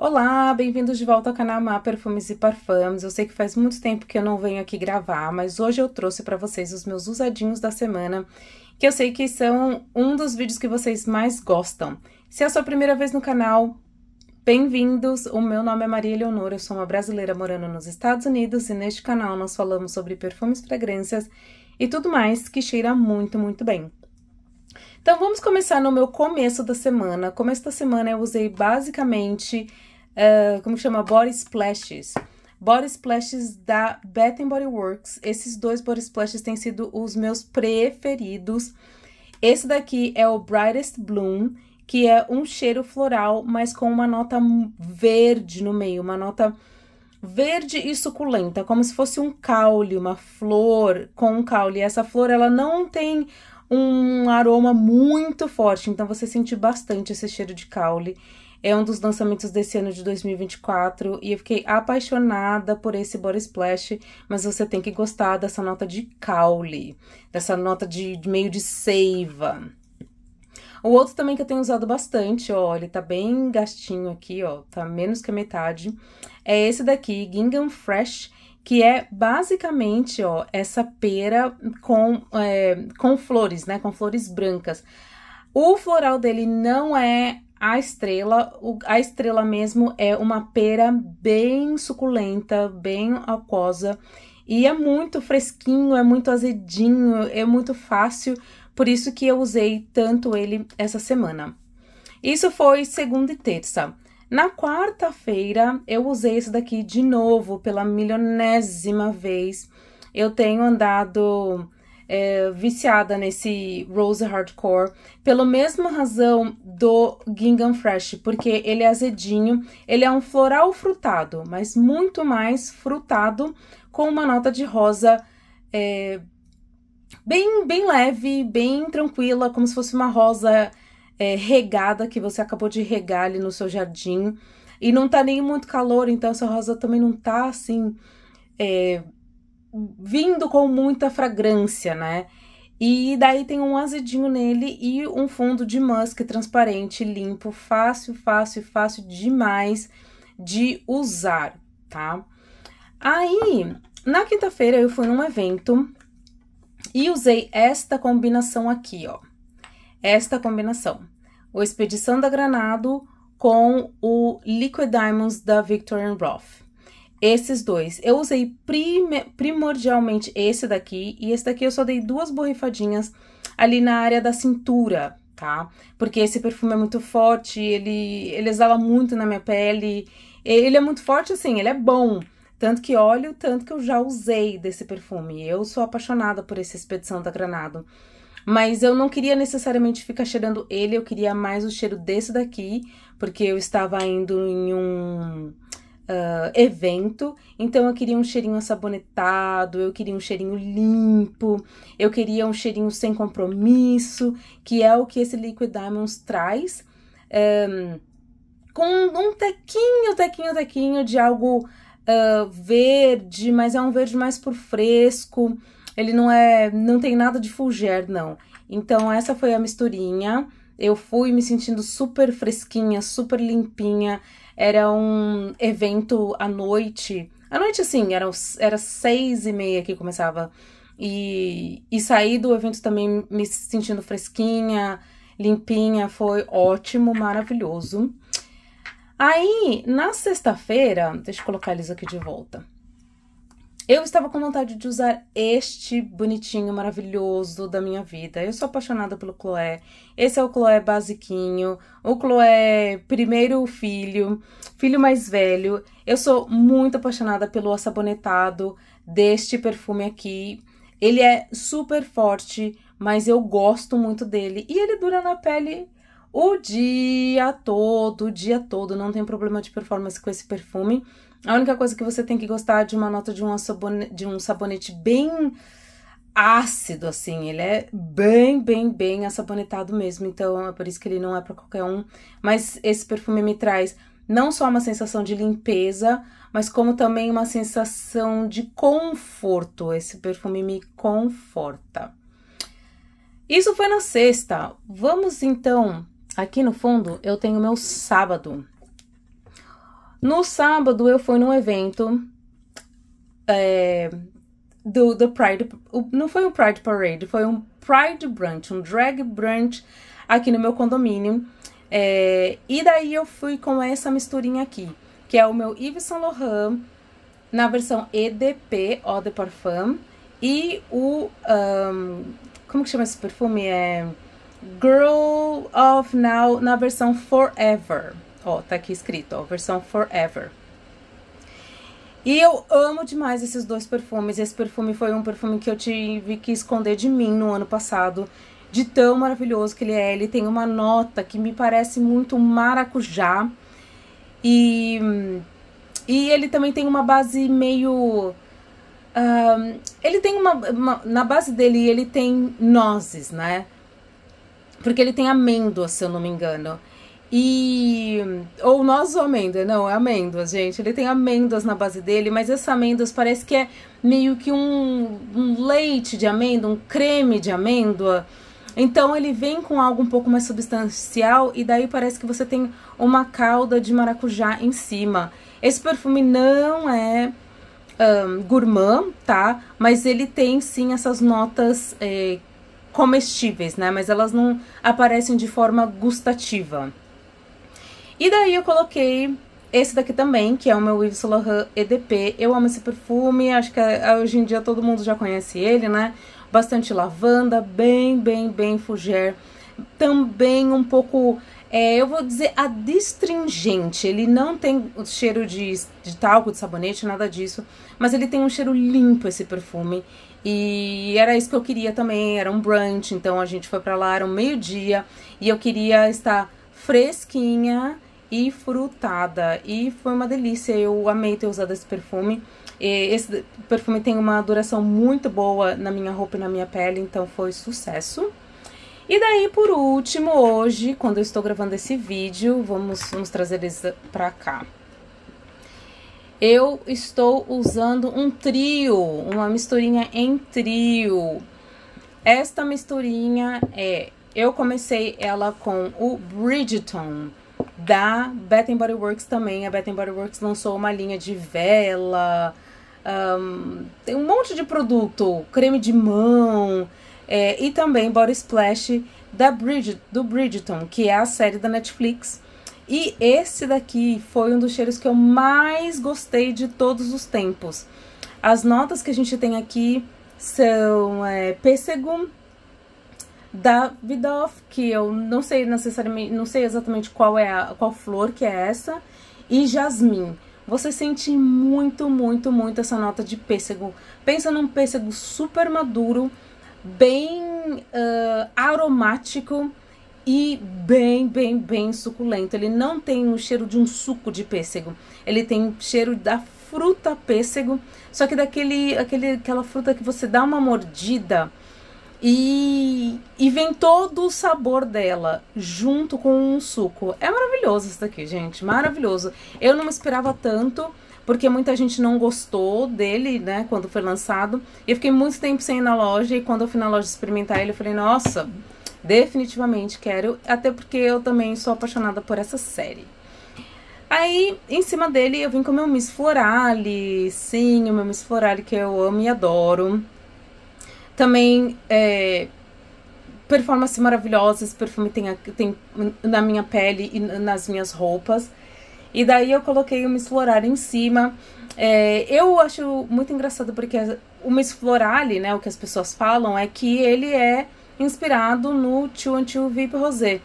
Olá, bem-vindos de volta ao canal Má Perfumes e Parfums. Eu sei que faz muito tempo que eu não venho aqui gravar, mas hoje eu trouxe para vocês os meus usadinhos da semana, que eu sei que são um dos vídeos que vocês mais gostam. Se é a sua primeira vez no canal, bem-vindos! O meu nome é Maria Eleonora, eu sou uma brasileira morando nos Estados Unidos e neste canal nós falamos sobre perfumes, fragrâncias e tudo mais que cheira muito, muito bem. Então vamos começar no meu começo da semana. Começo da semana eu usei basicamente ah, como chama? Body Splashes. Body Splashes da Bath Body Works. Esses dois Body Splashes têm sido os meus preferidos. Esse daqui é o Brightest Bloom, que é um cheiro floral, mas com uma nota verde no meio, uma nota verde e suculenta, como se fosse um caule, uma flor com um caule. Essa flor, ela não tem um aroma muito forte, então você sente bastante esse cheiro de caule. É um dos lançamentos desse ano de 2024 e eu fiquei apaixonada por esse body splash, mas você tem que gostar dessa nota de caule, dessa nota de, de meio de seiva. O outro também que eu tenho usado bastante, ó, ele tá bem gastinho aqui, ó, tá menos que a metade, é esse daqui, Gingham Fresh, que é basicamente, ó, essa pera com, é, com flores, né, com flores brancas. O floral dele não é a estrela, a estrela mesmo é uma pera bem suculenta, bem aquosa e é muito fresquinho, é muito azedinho, é muito fácil, por isso que eu usei tanto ele essa semana. Isso foi segunda e terça. Na quarta-feira eu usei esse daqui de novo pela milionésima vez. Eu tenho andado é, viciada nesse Rose Hardcore, pela mesma razão do Gingham Fresh, porque ele é azedinho, ele é um floral frutado, mas muito mais frutado, com uma nota de rosa é, bem, bem leve, bem tranquila, como se fosse uma rosa é, regada que você acabou de regar ali no seu jardim. E não tá nem muito calor, então essa rosa também não tá assim. É, vindo com muita fragrância, né? E daí tem um azedinho nele e um fundo de musk transparente, limpo, fácil, fácil, fácil demais de usar, tá? Aí, na quinta-feira eu fui num evento e usei esta combinação aqui, ó. Esta combinação. O Expedição da Granado com o Liquid Diamonds da Victorian Roth esses dois. Eu usei prime, primordialmente esse daqui e esse daqui eu só dei duas borrifadinhas ali na área da cintura, tá? Porque esse perfume é muito forte, ele, ele exala muito na minha pele. Ele é muito forte, assim, ele é bom. Tanto que olha o tanto que eu já usei desse perfume. Eu sou apaixonada por esse expedição da Granado. Mas eu não queria necessariamente ficar cheirando ele, eu queria mais o cheiro desse daqui, porque eu estava indo em um uh, evento, então eu queria um cheirinho sabonetado, eu queria um cheirinho limpo, eu queria um cheirinho sem compromisso, que é o que esse Liquid Diamonds traz, um, eh, com um tequinho, tequinho, tequinho de algo uh, verde, mas é um verde mais por fresco, ele não é, não tem nada de fulger, não. Então essa foi a misturinha. Eu fui me sentindo super fresquinha, super limpinha. Era um evento à noite. À noite, assim, era, era seis e meia que começava. E, e saí do evento também me sentindo fresquinha, limpinha. Foi ótimo, maravilhoso. Aí, na sexta-feira, deixa eu colocar eles aqui de volta. Eu estava com vontade de usar este bonitinho, maravilhoso da minha vida. Eu sou apaixonada pelo Chloé. Esse é o Chloé basiquinho, o Chloé primeiro filho, filho mais velho. Eu sou muito apaixonada pelo assabonetado deste perfume aqui. Ele é super forte, mas eu gosto muito dele. E ele dura na pele o dia todo, o dia todo. Não tem problema de performance com esse perfume. A única coisa que você tem que gostar é de uma nota de, uma de um sabonete bem ácido, assim. Ele é bem, bem, bem assabonetado mesmo. Então é por isso que ele não é para qualquer um. Mas esse perfume me traz não só uma sensação de limpeza, mas como também uma sensação de conforto. Esse perfume me conforta. Isso foi na sexta. Vamos então. Aqui no fundo eu tenho meu sábado. No sábado eu fui num evento é, do, do Pride. Não foi um Pride Parade, foi um Pride Brunch, um drag brunch aqui no meu condomínio. É, e daí eu fui com essa misturinha aqui, que é o meu Yves Saint Laurent na versão EDP, Eau de Parfum, e o. Um, como que chama esse perfume? É. Girl of Now na versão Forever. Ó, tá aqui escrito, ó, versão Forever. E eu amo demais esses dois perfumes. Esse perfume foi um perfume que eu tive que esconder de mim no ano passado, de tão maravilhoso que ele é. Ele tem uma nota que me parece muito maracujá. E, e ele também tem uma base meio. Uh, ele tem uma, uma. Na base dele, ele tem nozes, né? Porque ele tem amêndoas se eu não me engano. E. Ou nós ou amêndoa? Não, é amêndoa, gente. Ele tem amêndoas na base dele, mas essa amêndoas parece que é meio que um, um leite de amêndoa, um creme de amêndoa. Então ele vem com algo um pouco mais substancial e daí parece que você tem uma calda de maracujá em cima. Esse perfume não é um, gourmand, tá? Mas ele tem sim essas notas é, comestíveis, né? Mas elas não aparecem de forma gustativa. E daí eu coloquei esse daqui também, que é o meu Yves Saint Laurent EDP. Eu amo esse perfume, acho que é, hoje em dia todo mundo já conhece ele, né? Bastante lavanda, bem, bem, bem fougère. Também um pouco, é, eu vou dizer, adstringente. Ele não tem o cheiro de, de talco, de sabonete, nada disso. Mas ele tem um cheiro limpo, esse perfume. E era isso que eu queria também, era um brunch. Então a gente foi pra lá, era um meio-dia. E eu queria estar fresquinha e frutada. E foi uma delícia, eu amei ter usado esse perfume. Esse perfume tem uma duração muito boa na minha roupa e na minha pele, então foi sucesso. E daí, por último, hoje, quando eu estou gravando esse vídeo, vamos, vamos trazer eles pra cá. Eu estou usando um trio, uma misturinha em trio. Esta misturinha é... Eu comecei ela com o Bridgeton, da Bath Body Works também. A Bath Body Works lançou uma linha de vela, um, tem um monte de produto, creme de mão é, e também Body Splash da Bridget, do Bridgeton, que é a série da Netflix. E esse daqui foi um dos cheiros que eu mais gostei de todos os tempos. As notas que a gente tem aqui são é, pêssego, Davidoff, que eu não sei necessariamente, não sei exatamente qual é a, qual flor que é essa, e jasmim. Você sente muito, muito, muito essa nota de pêssego. Pensa num pêssego super maduro, bem uh, aromático e bem, bem, bem suculento. Ele não tem o cheiro de um suco de pêssego. Ele tem cheiro da fruta pêssego, só que daquele aquele, aquela fruta que você dá uma mordida e, e vem todo o sabor dela junto com um suco. É maravilhoso isso daqui, gente. Maravilhoso. Eu não esperava tanto, porque muita gente não gostou dele, né, quando foi lançado. Eu fiquei muito tempo sem ir na loja e quando eu fui na loja experimentar ele, eu falei, nossa, definitivamente quero. Até porque eu também sou apaixonada por essa série. Aí, em cima dele, eu vim com o meu Miss Florale. Sim, o meu Miss Florale que eu amo e adoro. Também é, performance maravilhosa, esse perfume tem, tem na minha pele e nas minhas roupas. E daí eu coloquei o Miss Floral em cima. É, eu acho muito engraçado porque o Miss Floral né, o que as pessoas falam é que ele é inspirado no Tio Antio Vip Rosé.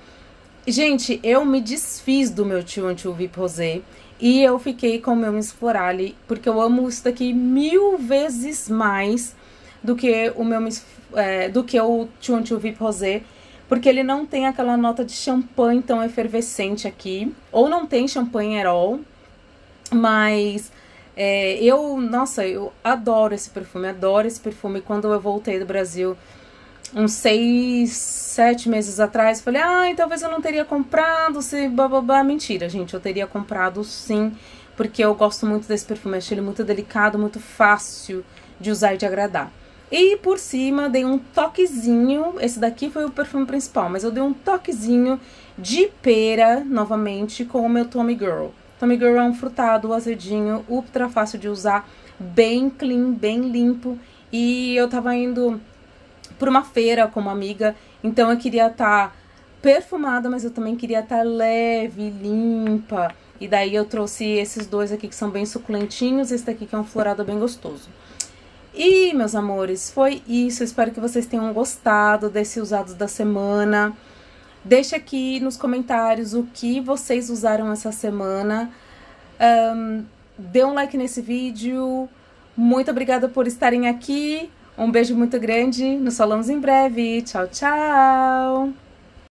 Gente, eu me desfiz do meu Tio Antio Vip Rosé e eu fiquei com o meu Miss Floral porque eu amo isso daqui mil vezes mais do que o meu é, do que o Chun Chu Vip Rosé, porque ele não tem aquela nota de champanhe tão efervescente aqui, ou não tem champanhe erol, mas é, eu, nossa, eu adoro esse perfume, adoro esse perfume. Quando eu voltei do Brasil, uns seis, sete meses atrás, falei, ai, ah, talvez eu não teria comprado, se bababá. Mentira, gente, eu teria comprado sim, porque eu gosto muito desse perfume, achei ele muito delicado, muito fácil de usar e de agradar. E por cima dei um toquezinho, esse daqui foi o perfume principal, mas eu dei um toquezinho de pera, novamente, com o meu Tommy Girl. Tommy Girl é um frutado, azedinho, ultra fácil de usar, bem clean, bem limpo. E eu tava indo por uma feira com uma amiga, então eu queria estar tá perfumada, mas eu também queria estar tá leve, limpa. E daí eu trouxe esses dois aqui que são bem suculentinhos, esse daqui que é um florado bem gostoso. E, meus amores, foi isso. Eu espero que vocês tenham gostado desse Usados da Semana. Deixe aqui nos comentários o que vocês usaram essa semana. Um, dê um like nesse vídeo. Muito obrigada por estarem aqui. Um beijo muito grande. Nos falamos em breve. Tchau, tchau!